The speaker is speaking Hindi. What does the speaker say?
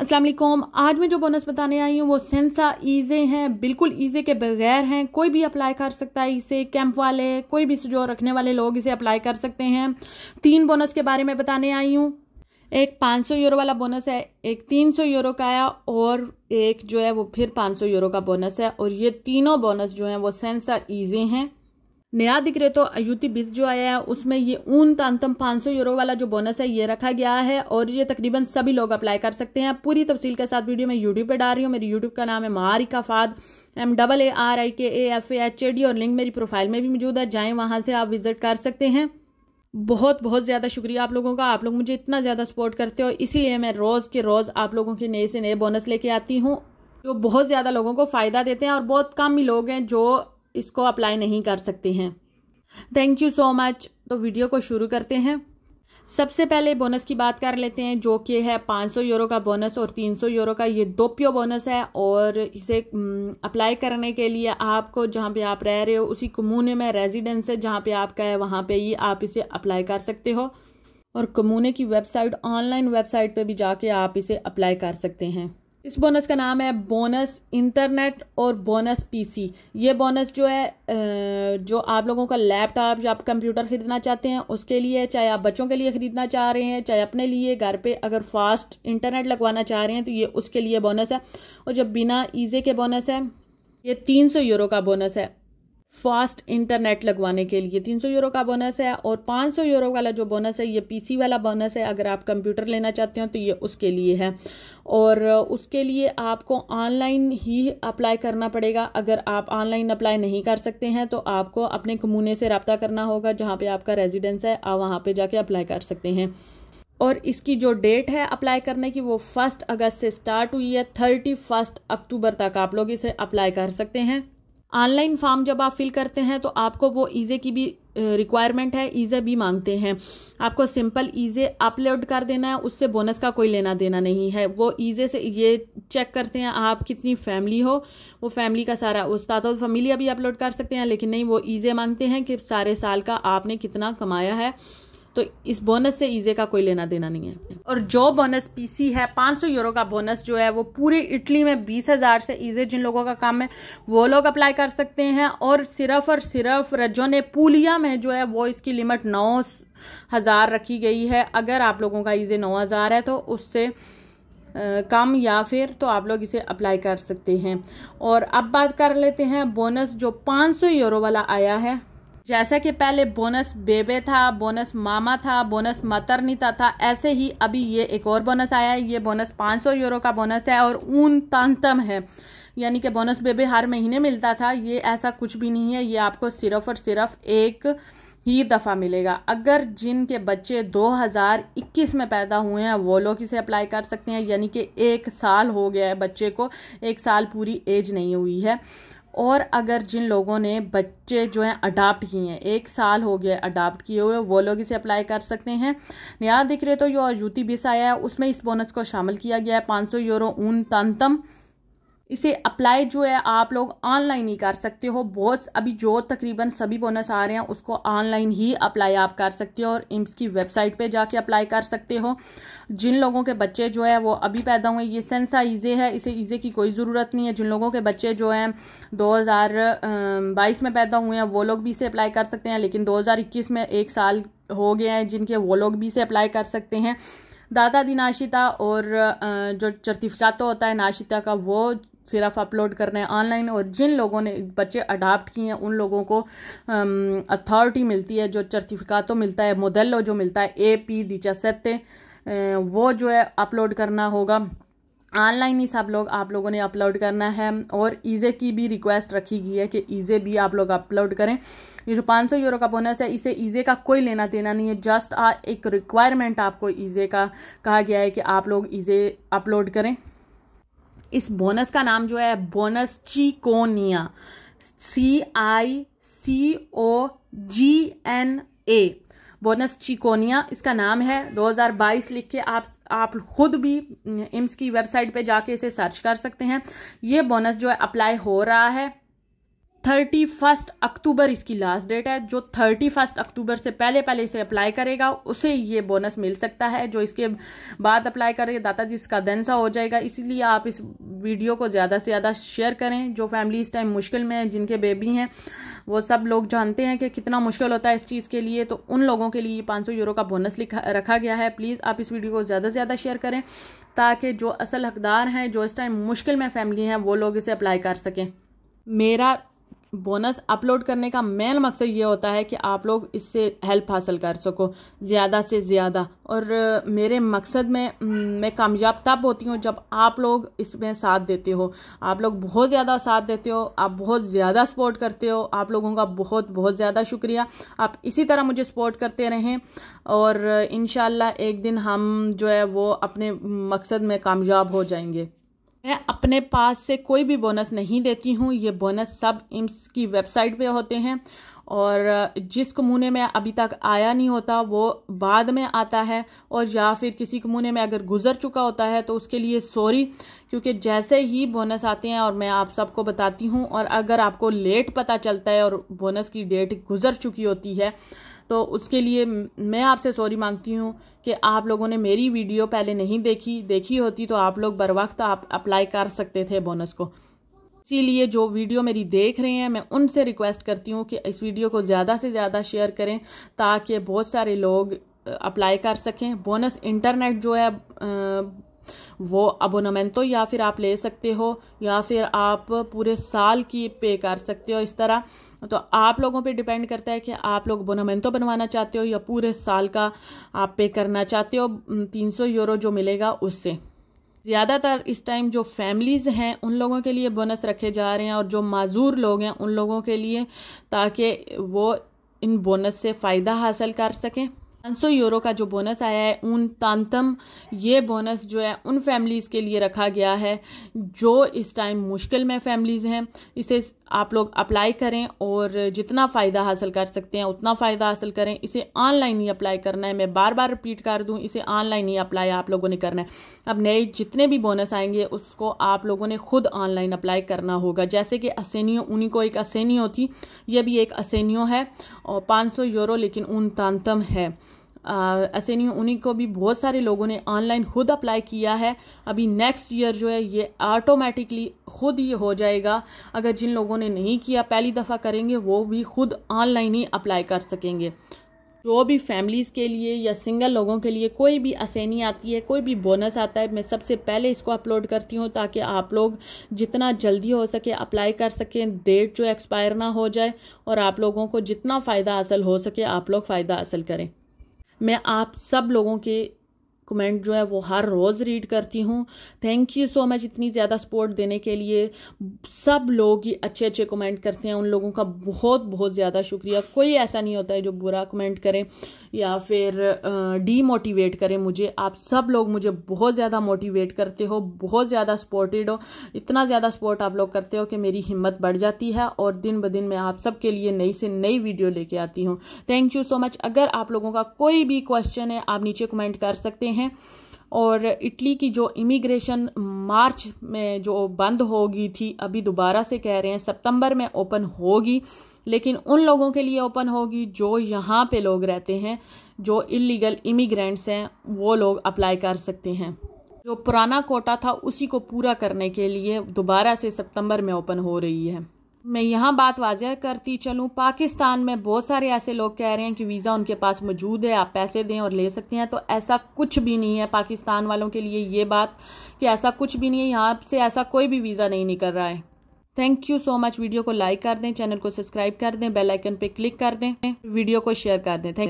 अस्सलाम वालेकुम आज मैं जो बोनस बताने आई हूँ वो सेंसा ईज़े हैं बिल्कुल ईज़े के बगैर हैं कोई भी अप्लाई कर सकता है इसे कैंप वाले कोई भी जो रखने वाले लोग इसे अप्लाई कर सकते हैं तीन बोनस के बारे में बताने आई हूँ एक 500 यूरो वाला बोनस है एक 300 यूरो का आया और एक जो है वो फिर 500 यूरो का बोनस है और ये तीनों बोनस जो हैं वो सेंसा ईज़े हैं नया दिख रहे तो अयुति बीस जो आया है उसमें ये ऊन तांतम 500 यूरो वाला जो बोनस है ये रखा गया है और ये तकरीबन सभी लोग अप्लाई कर सकते हैं पूरी तफसील के साथ वीडियो मैं यूट्यूब पे डाल रही हूँ मेरी यूट्यूब का नाम है Maarika Fahad M double A R I K A F H A D और लिंक मेरी प्रोफाइल में भी मौजूद है जाएँ वहाँ से आप विजिट कर सकते हैं बहुत बहुत ज़्यादा शुक्रिया आप लोगों का आप लोग मुझे इतना ज़्यादा सपोर्ट करते हो इसीलिए मैं रोज़ के रोज़ आप लोगों के नए से नए बोनस लेके आती हूँ जो बहुत ज़्यादा लोगों को फ़ायदा देते हैं और बहुत कम ही लोग हैं जो इसको अप्लाई नहीं कर सकते हैं थैंक यू सो मच तो वीडियो को शुरू करते हैं सबसे पहले बोनस की बात कर लेते हैं जो कि है 500 यूरो का बोनस और 300 यूरो का ये दो प्यो बोनस है और इसे अप्लाई करने के लिए आपको जहाँ पे आप रह रहे हो उसी कमूने में रेजिडेंस है जहाँ पे आपका है वहाँ पे ही आप इसे अप्लाई कर सकते हो और कमूने की वेबसाइट ऑनलाइन वेबसाइट पे भी जाके आप इसे अप्लाई कर सकते हैं इस बोनस का नाम है बोनस इंटरनेट और बोनस पीसी ये बोनस जो है जो आप लोगों का लैपटॉप या आप कंप्यूटर ख़रीदना चाहते हैं उसके लिए चाहे आप बच्चों के लिए ख़रीदना चाह रहे हैं चाहे अपने लिए घर पे अगर फास्ट इंटरनेट लगवाना चाह रहे हैं तो ये उसके लिए बोनस है और जब बिना ईजे के बोनस है ये तीन सौ यूरो का बोनस है फास्ट इंटरनेट लगवाने के लिए 300 यूरो का बोनस है और 500 यूरो वाला जो बोनस है ये पीसी वाला बोनस है अगर आप कंप्यूटर लेना चाहते हो तो ये उसके लिए है और उसके लिए आपको ऑनलाइन ही अप्लाई करना पड़ेगा अगर आप ऑनलाइन अप्लाई नहीं कर सकते हैं तो आपको अपने कमूने से रबता करना होगा जहाँ पर आपका रेजिडेंस है आप वहाँ पर जाके अप्लाई कर सकते हैं और इसकी जो डेट है अप्लाई करने की वो फर्स्ट अगस्त से स्टार्ट हुई है थर्टी फर्स्ट अक्टूबर तक आप लोग इसे अप्लाई कर सकते हैं ऑनलाइन फॉर्म जब आप फिल करते हैं तो आपको वो ईज़े की भी रिक्वायरमेंट है ईज़े भी मांगते हैं आपको सिंपल ईज़े अपलोड कर देना है उससे बोनस का कोई लेना देना नहीं है वो ईज़े से ये चेक करते हैं आप कितनी फैमिली हो वो फैमिली का सारा उस्ताद और फैमिली अभी अपलोड कर सकते हैं लेकिन नहीं वो ईज़े मांगते हैं कि सारे साल का आपने कितना कमाया है तो इस बोनस से ईजे का कोई लेना देना नहीं है और जो बोनस पीसी है 500 यूरो का बोनस जो है वो पूरे इटली में 20,000 से ईजे जिन लोगों का काम है वो लोग अप्लाई कर सकते हैं और सिर्फ और सिर्फ रजोने पुलिया में जो है वो इसकी लिमिट नौ हज़ार रखी गई है अगर आप लोगों का ईजे नौ हज़ार है तो उससे कम या फिर तो आप लोग इसे अप्लाई कर सकते हैं और अब बात कर लेते हैं बोनस जो 500 यूरो वाला आया है जैसे कि पहले बोनस बेबे था बोनस मामा था बोनस मतरनीता था ऐसे ही अभी ये एक और बोनस आया है ये बोनस 500 यूरो का बोनस है और ऊन तंतम है यानी कि बोनस बेबे हर महीने मिलता था ये ऐसा कुछ भी नहीं है ये आपको सिर्फ और सिर्फ एक ही दफ़ा मिलेगा अगर जिनके बच्चे 2021 में पैदा हुए हैं वो लोग इसे अप्लाई कर सकते हैं यानी कि एक साल हो गया है बच्चे को एक साल पूरी एज नहीं हुई है और अगर जिन लोगों ने बच्चे जो हैं अडाप्ट किए हैं एक साल हो गया अडाप्ट किए हुए वो लोग इसे अप्लाई कर सकते हैं नया दिख रहे तो यो यूटी बिस आया है उसमें इस बोनस को शामिल किया गया है पाँच सौ यूरो ऊन तंतम इसे अप्लाई जो है आप लोग ऑनलाइन ही कर सकते हो बहुत अभी जो तकरीबन सभी बोनस आ रहे हैं उसको ऑनलाइन ही अप्लाई आप कर सकते हो और इम्स की वेबसाइट पे जाके अप्लाई कर सकते हो जिन लोगों के बच्चे जो है वो अभी पैदा हुए ये सेंसा ईजे है इसे ईजे की कोई ज़रूरत नहीं है जिन लोगों के बच्चे जो हैं दो में पैदा हुए हैं वो लोग भी इसे अप्लाई कर सकते हैं लेकिन दो में एक साल हो गए हैं जिनके वो लोग भी इसे अप्लाई कर सकते हैं दादा दी नाशिता और जो सर्टिफिकातो होता है नाशिता का वो सिर्फ अपलोड करना है ऑनलाइन और जिन लोगों ने बच्चे अडाप्ट किए हैं उन लोगों को अथॉरिटी मिलती है जो तो मिलता है मोदल्लो जो मिलता है ए पी दिचा सत्य वो जो है अपलोड करना होगा ऑनलाइन ही सब लोग आप लोगों ने अपलोड करना है और ईज़े की भी रिक्वेस्ट रखी गई है कि ईज़े भी आप लोग अपलोड करें ये जो 500 यूरो का बोनस है इसे ईज़े का कोई लेना देना नहीं है जस्ट आ एक रिक्वायरमेंट आपको ईज़े का कहा गया है कि आप लोग ईज़े अपलोड करें इस बोनस का नाम जो है bonus Cicogna C I C O G N A bonus Cicogna इसका नाम है 2022 लिख के आप आप खुद भी इम्स की वेबसाइट पे जाके इसे सर्च कर सकते हैं ये बोनस जो है अप्लाई हो रहा है थर्टी फर्स्ट अक्टूबर इसकी लास्ट डेट है जो थर्टी फर्स्ट अक्टूबर से पहले पहले इसे अप्लाई करेगा उसे ये बोनस मिल सकता है जो इसके बाद अप्लाई करेगा दाता जी इसका सा हो जाएगा इसीलिए आप इस वीडियो को ज़्यादा से ज़्यादा शेयर करें जो फैमिली इस टाइम मुश्किल में है जिनके बेबी हैं वो सब लोग जानते हैं कि कितना मुश्किल होता है इस चीज़ के लिए तो उन लोगों के लिए ये पाँच यूरो का बोनस लिखा रखा गया है प्लीज़ आप इस वीडियो को ज़्यादा से ज़्यादा शेयर करें ताकि जो असल हकदार हैं जो इस टाइम मुश्किल में फैमिली हैं वो लोग इसे अप्लाई कर सकें मेरा बोनस अपलोड करने का मेन मकसद ये होता है कि आप लोग इससे हेल्प हासिल कर सको ज़्यादा से ज़्यादा और मेरे मकसद में मैं कामयाब तब होती हूँ जब आप लोग इसमें साथ देते हो आप लोग बहुत ज़्यादा साथ देते हो आप बहुत ज़्यादा सपोर्ट करते हो आप लोगों का बहुत बहुत ज़्यादा शुक्रिया आप इसी तरह मुझे सपोर्ट करते रहें और इन एक दिन हम जो है वो अपने मकसद में कामयाब हो जाएंगे मैं अपने पास से कोई भी बोनस नहीं देती हूँ ये बोनस सब इम्स की वेबसाइट पे होते हैं और जिस कमूने में अभी तक आया नहीं होता वो बाद में आता है और या फिर किसी कमूने में अगर गुजर चुका होता है तो उसके लिए सॉरी क्योंकि जैसे ही बोनस आते हैं और मैं आप सबको बताती हूँ और अगर आपको लेट पता चलता है और बोनस की डेट गुजर चुकी होती है तो उसके लिए मैं आपसे सॉरी मांगती हूँ कि आप लोगों ने मेरी वीडियो पहले नहीं देखी देखी होती तो आप लोग बर वक्त आप अप्लाई कर सकते थे बोनस को इसीलिए जो वीडियो मेरी देख रहे हैं मैं उनसे रिक्वेस्ट करती हूँ कि इस वीडियो को ज़्यादा से ज़्यादा शेयर करें ताकि बहुत सारे लोग अप्लाई कर सकें बोनस इंटरनेट जो है वो तो या फिर आप ले सकते हो या फिर आप पूरे साल की पे कर सकते हो इस तरह तो आप लोगों पे डिपेंड करता है कि आप लोग बोनामेंटो बनवाना चाहते हो या पूरे साल का आप पे करना चाहते हो तीन सौ यूरो जो मिलेगा उससे ज़्यादातर इस टाइम जो फैमिलीज़ हैं उन लोगों के लिए बोनस रखे जा रहे हैं और जो माजूर लोग हैं उन लोगों के लिए ताकि वो इन बोनस से फ़ायदा हासिल कर सकें पाँच यूरो का जो बोनस आया है उन तांतम ये बोनस जो है उन फैमिलीज़ के लिए रखा गया है जो इस टाइम मुश्किल में फैमिलीज़ हैं इसे आप लोग अप्लाई करें और जितना फ़ायदा हासिल कर सकते हैं उतना फ़ायदा हासिल करें इसे ऑनलाइन ही अप्लाई करना है मैं बार बार रिपीट कर दूं इसे ऑनलाइन ही अप्लाई आप लोगों ने करना है अब नए जितने भी बोनस आएंगे उसको आप लोगों ने खुद ऑनलाइन अप्लाई करना होगा जैसे कि असैनियो उन्हीं को एक असैनियो थी ये भी एक असैनियो है और पाँच यूरो लेकिन उन तांतम है ऐसे नहीं उन्हीं को भी बहुत सारे लोगों ने ऑनलाइन खुद अप्लाई किया है अभी नेक्स्ट ईयर जो है ये ऑटोमेटिकली खुद ही हो जाएगा अगर जिन लोगों ने नहीं किया पहली दफ़ा करेंगे वो भी खुद ऑनलाइन ही अप्लाई कर सकेंगे जो भी फैमिलीज़ के लिए या सिंगल लोगों के लिए कोई भी असैनी आती है कोई भी बोनस आता है मैं सबसे पहले इसको अपलोड करती हूँ ताकि आप लोग जितना जल्दी हो सके अप्लाई कर सकें डेट जो एक्सपायर ना हो जाए और आप लोगों को जितना फ़ायदा हासिल हो सके आप लोग फ़ायदा हासिल करें मैं आप सब लोगों के कमेंट जो है वो हर रोज़ रीड करती हूँ थैंक यू सो मच इतनी ज़्यादा सपोर्ट देने के लिए सब लोग ही अच्छे अच्छे कमेंट करते हैं उन लोगों का बहुत बहुत ज़्यादा शुक्रिया कोई ऐसा नहीं होता है जो बुरा कमेंट करें या फिर डीमोटिवेट करें मुझे आप सब लोग मुझे बहुत ज़्यादा मोटिवेट करते हो बहुत ज़्यादा सपोर्टेड हो इतना ज़्यादा सपोर्ट आप लोग करते हो कि मेरी हिम्मत बढ़ जाती है और दिन ब दिन मैं आप सबके लिए नई से नई वीडियो लेके आती हूँ थैंक यू सो मच अगर आप लोगों का कोई भी क्वेश्चन है आप नीचे कमेंट कर सकते हैं हैं और इटली की जो इमिग्रेशन मार्च में जो बंद होगी थी अभी दोबारा से कह रहे हैं सितंबर में ओपन होगी लेकिन उन लोगों के लिए ओपन होगी जो यहाँ पे लोग रहते हैं जो इलीगल इमिग्रेंट्स हैं वो लोग अप्लाई कर सकते हैं जो पुराना कोटा था उसी को पूरा करने के लिए दोबारा से सितंबर में ओपन हो रही है मैं यहाँ बात वाजह करती चलूँ पाकिस्तान में बहुत सारे ऐसे लोग कह रहे हैं कि वीज़ा उनके पास मौजूद है आप पैसे दें और ले सकते हैं तो ऐसा कुछ भी नहीं है पाकिस्तान वालों के लिए ये बात कि ऐसा कुछ भी नहीं है यहाँ से ऐसा कोई भी वीज़ा नहीं निकल रहा है thank you so much video को लाइक कर दें चैनल को सब्सक्राइब कर दें बेलाइकन पर क्लिक कर दें वीडियो को शेयर कर दें थैंक